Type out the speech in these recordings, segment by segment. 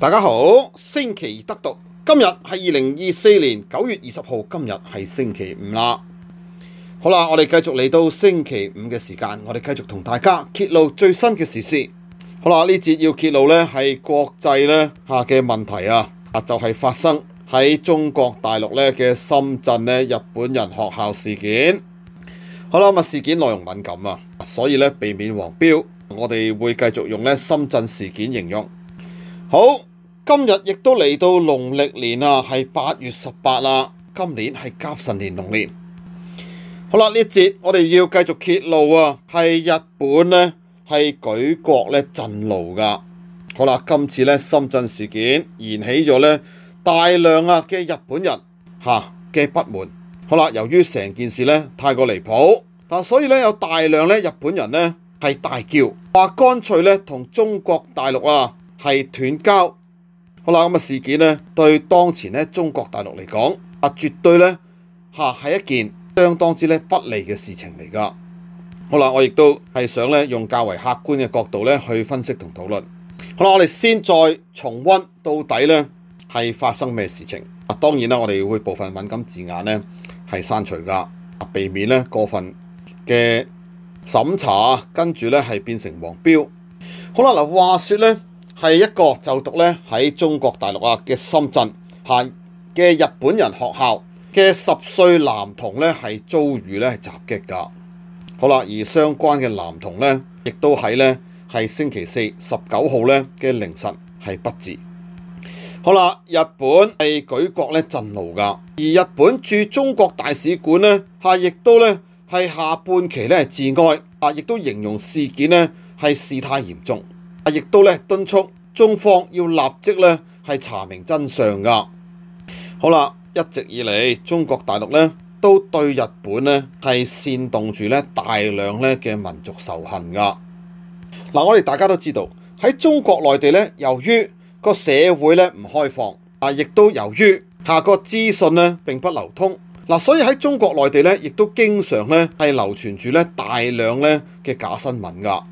大家好，星期得读，今日系二零二四年九月二十号，今日系星期五啦。好啦，我哋继续嚟到星期五嘅时间，我哋继续同大家揭露最新嘅时事。好啦，呢节要揭露咧系国际咧吓嘅问题啊，啊就系发生喺中国大陆咧嘅深圳咧日本人学校事件。好啦，咁啊事件内容敏感啊，所以咧避免黄标，我哋会继续用咧深圳事件形容。好，今日亦都嚟到農曆年啊，係八月十八啦。今年係甲辰年農年。好啦，呢一節我哋要繼續揭露啊，係日本咧係舉國咧震怒噶。好啦，今次咧深圳事件燃起咗咧大量啊嘅日本人吓嘅不滿。好啦，由於成件事咧太過離譜，但所以咧有大量咧日本人咧係大叫話，乾脆咧同中國大陸啊。係斷交，好啦，咁嘅事件咧，對當前咧中國大陸嚟講，啊，絕對咧嚇係一件相當之咧不利嘅事情嚟㗎。好啦，我亦都係想咧用較為客觀嘅角度咧去分析同討論。好啦，我哋先再重温到底咧係發生咩事情。啊，當然啦，我哋會部分敏感字眼咧係刪除㗎，避免咧過分嘅審查，跟住咧係變成黃標。好啦，嗱話說咧。第一個就讀咧喺中國大陸啊嘅深圳下嘅日本人學校嘅十歲男童咧係遭遇咧襲擊㗎。好啦，而相關嘅男童咧亦都喺咧係星期四十九號咧嘅凌晨係不治。好啦，日本係舉國咧震怒㗎，而日本駐中國大使館咧係亦都咧係下半期咧致哀啊，亦都形容事件咧係事態嚴重。啊！亦都咧敦促中方要立即咧系查明真相噶。好啦，一直以嚟，中国大陆咧都对日本咧系煽动住咧大量咧嘅民族仇恨噶。嗱，我哋大家都知道喺中国内地咧，由于个社会咧唔开放，啊，亦都由于下个资讯咧并不流通，嗱，所以喺中国内地咧亦都经常咧系流传住咧大量咧嘅假新闻噶。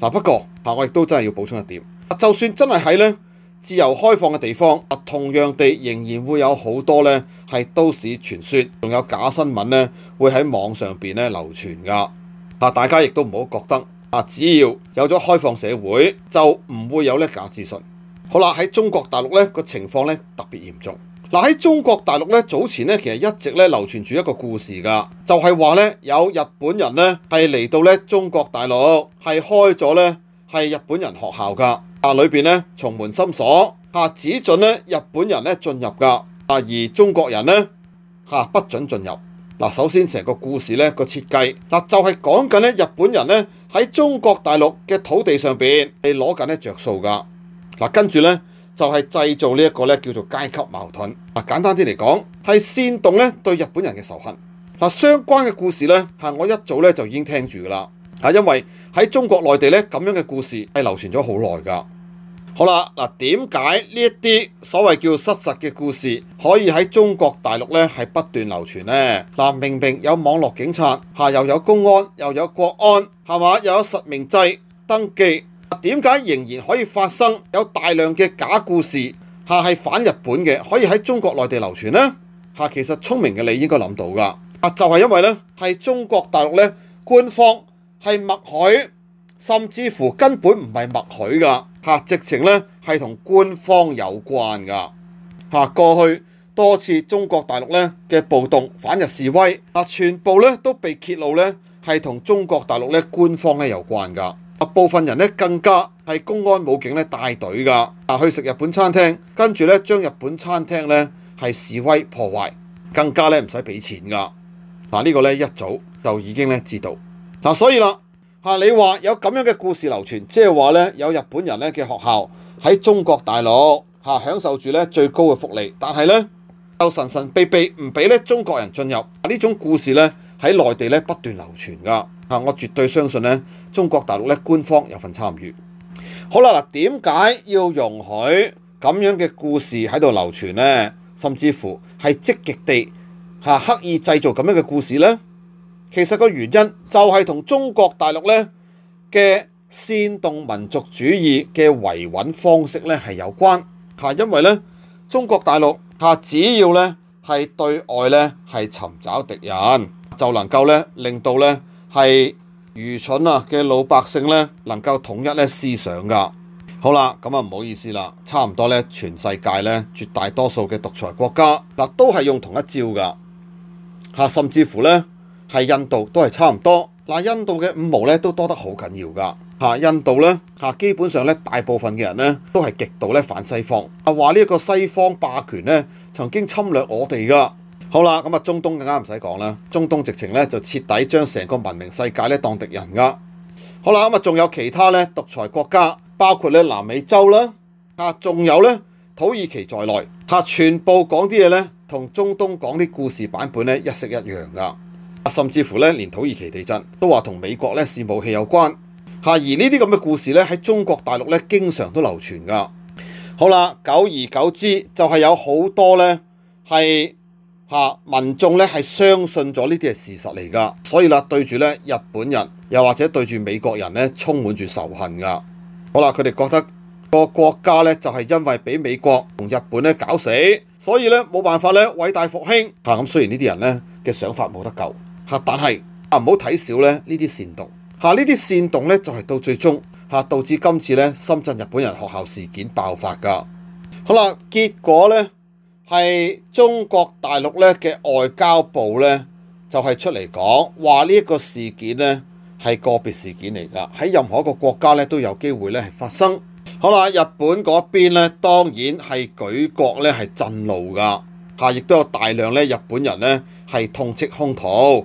嗱，不过。嚇！我亦都真係要補充一點。啊，就算真係喺咧自由開放嘅地方，同樣地仍然會有好多咧係都市傳說，仲有假新聞咧會喺網上邊咧流傳㗎。大家亦都唔好覺得啊，只要有咗開放社會就唔會有咧假資訊。好啦，喺中國大陸咧個情況咧特別嚴重。嗱，喺中國大陸咧早前咧其實一直咧流傳住一個故事㗎，就係話咧有日本人咧係嚟到咧中國大陸係開咗咧。系日本人学校噶，啊里边咧从门深锁，啊，只准咧日本人咧进入噶，啊而中国人咧吓不准进入。嗱，首先成个故事咧个设计，嗱就系讲紧咧日本人咧喺中国大陆嘅土地上边係攞紧咧着数噶。嗱，跟住咧就系制造呢一个咧叫做阶级矛盾。啊，简单啲嚟讲，系煽动咧对日本人嘅仇恨。嗱，相关嘅故事咧，吓我一早咧就已经听住噶啦。啊，因為喺中國內地咧，咁樣嘅故事係流傳咗好耐㗎。好啦，嗱點解呢一啲所謂叫失實嘅故事可以喺中國大陸咧係不斷流傳呢？嗱明明有網絡警察，下又有公安，又有國安，係嘛又有實名制登記，點解仍然可以發生有大量嘅假故事？下係反日本嘅，可以喺中國內地流傳呢？嚇，其實聰明嘅你應該諗到㗎。啊，就係因為咧係中國大陸咧官方。係默許，甚至乎根本唔係默許噶嚇，直情咧係同官方有關噶嚇。過去多次中國大陸咧嘅暴動反日示威啊，全部咧都被揭露咧係同中國大陸咧官方咧有關噶。部分人咧更加係公安武警咧帶隊噶，去食日本餐廳，跟住咧將日本餐廳咧係示威破壞，更加咧唔使俾錢噶。嗱呢個咧一早就已經咧知道。嗱，所以啦，嚇你話有咁樣嘅故事流傳，即係話咧，有日本人咧嘅學校喺中國大陸嚇享受住咧最高嘅福利，但係咧又神神秘秘唔俾咧中國人進入。呢種故事咧喺內地咧不斷流傳噶，嚇我絕對相信咧中國大陸咧官方有份參與。好啦，嗱點解要容許咁樣嘅故事喺度流傳咧？甚至乎係積極地嚇刻意製造咁樣嘅故事咧？其實個原因就係同中國大陸咧嘅煽動民族主義嘅維穩方式咧係有關嚇，因為咧中國大陸嚇只要咧係對外咧係尋找敵人，就能夠咧令到咧係愚蠢啊嘅老百姓咧能夠統一咧思想㗎。好啦，咁啊唔好意思啦，差唔多咧全世界咧絕大多數嘅獨裁國家嗱都係用同一招㗎嚇，甚至乎咧。係印度都係差唔多嗱，印度嘅五毛咧都多得好緊要㗎印度咧基本上咧大部分嘅人咧都係極度咧反西方啊，話呢一個西方霸權咧曾經侵略我哋㗎。好啦，咁啊，中東更加唔使講啦，中東直情咧就徹底將成個文明世界咧當敵人㗎。好啦，咁啊，仲有其他咧獨裁國家，包括咧南美洲啦啊，仲有咧土耳其在內全部講啲嘢咧同中東講啲故事版本咧一式一樣㗎。甚至乎咧，连土耳其地震都话同美国咧试武器有关吓，而呢啲咁嘅故事咧喺中国大陆咧经常都流传噶。好啦，久而久之就系有好多咧系吓民众咧系相信咗呢啲系事实嚟噶，所以啦，对住咧日本人又或者对住美国人咧充满住仇恨噶。好啦，佢哋觉得个国家咧就系因为俾美国同日本咧搞死，所以咧冇办法咧伟大复兴吓。咁虽然呢啲人咧嘅想法冇得救。嚇！但係啊，唔好睇少咧呢啲煽動嚇，呢啲煽動咧就係到最終嚇導致今次咧深圳日本人學校事件爆發㗎。好啦，結果咧係中國大陸咧嘅外交部咧就係出嚟講話呢一個事件咧係個別事件嚟㗎，喺任何一個國家咧都有機會咧係發生。好啦，日本嗰邊咧當然係舉國咧係震怒㗎嚇，亦都有大量咧日本人咧係痛斥兇徒。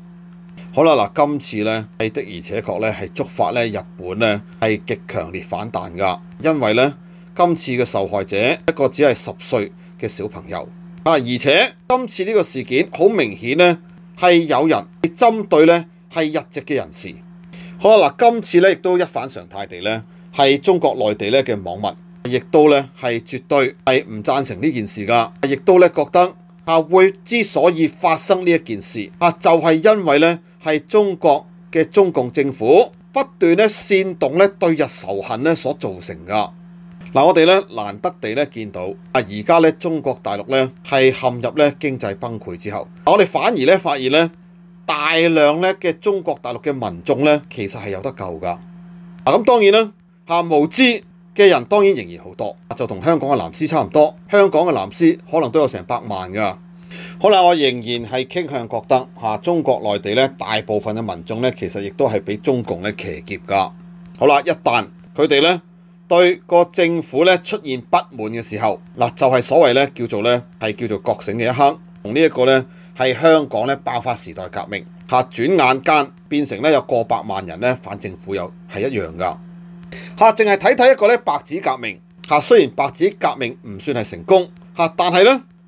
好啦，嗱，今次呢，係的而且確呢，係觸發呢日本呢，係極強烈反彈噶，因為呢，今次嘅受害者一個只係十歲嘅小朋友啊，而且今次呢個事件好明顯呢，係有人針對呢係日籍嘅人士。好啦，嗱，今次呢，亦都一反常態地呢，係中國內地呢嘅網民，亦都呢係絕對係唔贊成呢件事噶，亦都呢覺得啊會之所以發生呢一件事啊，就係因為呢。係中國嘅中共政府不斷咧煽動咧對日仇恨咧所造成㗎。嗱，我哋咧難得地咧見到啊，而家咧中國大陸咧係陷入咧經濟崩潰之後，我哋反而咧發現咧大量咧嘅中國大陸嘅民众咧其實係有得救㗎。咁當然啦，吓無知嘅人當然仍然好多，就同香港嘅藍絲差唔多，香港嘅藍絲可能都有成百萬㗎。好啦，我仍然系倾向觉得吓中国内地咧，大部分嘅民众咧，其实亦都系俾中共咧骑劫噶。好啦，一旦佢哋咧对个政府咧出现不满嘅时候，嗱就系所谓咧叫做咧系叫做觉醒嘅一刻。同呢一个咧系香港咧爆发时代革命吓，转眼间变成咧有过百万人咧反政府又系一样噶吓，净系睇睇一个咧白纸革命吓，虽然白纸革命唔算系成功吓，但系咧。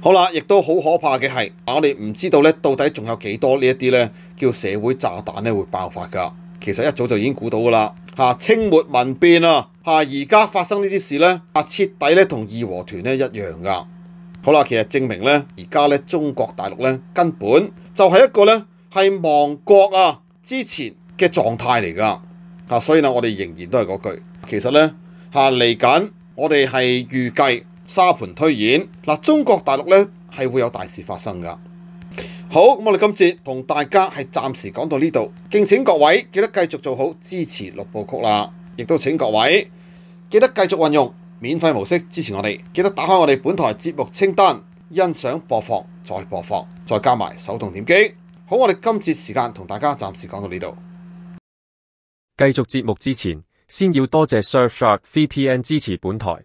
好啦，亦都好可怕嘅系，我哋唔知道咧，到底仲有几多呢一啲咧，叫社会炸弹咧会爆发噶。其实一早就已经估到噶啦，吓清末民变啊，吓而家发生呢啲事咧，啊彻底咧同义和团咧一样噶。好啦，其实证明咧，而家咧中国大陆咧根本就系一个咧系亡国啊之前嘅状态嚟噶，啊所以咧我哋仍然都系嗰句，其实咧吓嚟紧我哋系预计。沙盤推演嗱，中國大陸咧係會有大事發生噶。好，咁我哋今節同大家係暫時講到呢度。敬請各位記得繼續做好支持六部曲啦，亦都請各位記得繼續運用免費模式支持我哋。記得打開我哋本台節目清單，欣賞播放再播放，再加埋手動點擊。好，我哋今節時間同大家暫時講到呢度。繼續節目之前，先要多謝 Surfshark VPN 支持本台。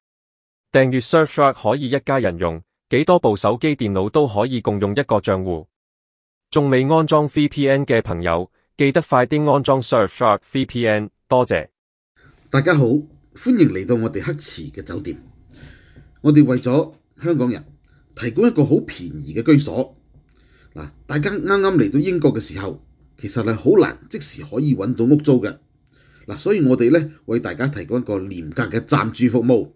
订阅 Surfshark 可以一家人用，几多部手机、电脑都可以共用一个账户。仲未安装 VPN 嘅朋友，记得快啲安装 Surfshark VPN。多谢大家好，欢迎嚟到我哋黑池嘅酒店。我哋为咗香港人提供一个好便宜嘅居所嗱。大家啱啱嚟到英国嘅时候，其实系好难即时可以揾到屋租嘅嗱，所以我哋咧为大家提供一个廉价嘅暂住服务。